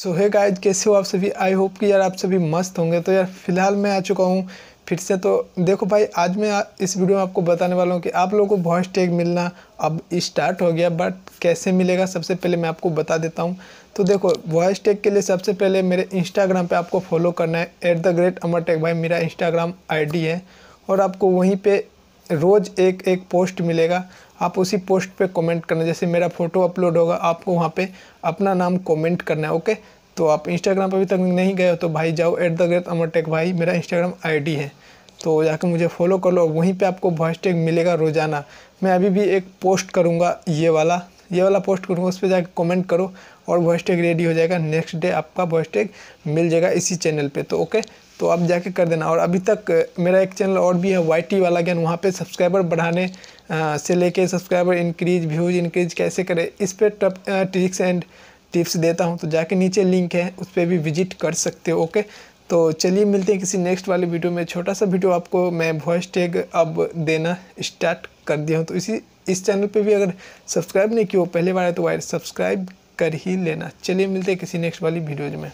सो है गाइज कैसे हो आप सभी आई होप कि यार आप सभी मस्त होंगे तो यार फिलहाल मैं आ चुका हूँ फिर से तो देखो भाई आज मैं इस वीडियो में आपको बताने वाला हूँ कि आप लोगों को वॉइस टैग मिलना अब स्टार्ट हो गया बट कैसे मिलेगा सबसे पहले मैं आपको बता देता हूँ तो देखो वॉइस टैग के लिए सबसे पहले मेरे इंस्टाग्राम पर आपको फॉलो करना है at the great Amar tag भाई मेरा इंस्टाग्राम आई है और आपको वहीं पर रोज़ एक एक पोस्ट मिलेगा आप उसी पोस्ट पे कमेंट करना जैसे मेरा फ़ोटो अपलोड होगा आपको वहाँ पे अपना नाम कमेंट करना है ओके तो आप इंस्टाग्राम पर अभी तक नहीं गए हो तो भाई जाओ at the rate Amar tech भाई मेरा इंस्टाग्राम आईडी है तो जाकर मुझे फॉलो कर लो वहीं पे आपको वॉइस टेक मिलेगा रोज़ाना मैं अभी भी एक पोस्ट करूँगा ये वाला ये वाला पोस्ट करूँगा उस पर जाकर कमेंट करो और वॉइस टैग रेडी हो जाएगा नेक्स्ट डे आपका वॉइस टैग मिल जाएगा इसी चैनल पे तो ओके तो आप जाके कर देना और अभी तक मेरा एक चैनल और भी है वाई वाला ज्ञान वहाँ पे सब्सक्राइबर बढ़ाने आ, से लेके सब्सक्राइबर इंक्रीज व्यूज़ इंक्रीज कैसे करें इस पर टप ट्रिक्स एंड टिप्स देता हूँ तो जाके नीचे लिंक है उस पर भी विजिट कर सकते हो ओके तो चलिए मिलते हैं किसी नेक्स्ट वाले वीडियो में छोटा सा वीडियो आपको मैं वॉइस टैग अब देना स्टार्ट कर दिया हूँ तो इसी इस चैनल पे भी अगर सब्सक्राइब नहीं किया हो पहले बार है तो वायर सब्सक्राइब कर ही लेना चलिए मिलते हैं किसी नेक्स्ट वाली वीडियोज में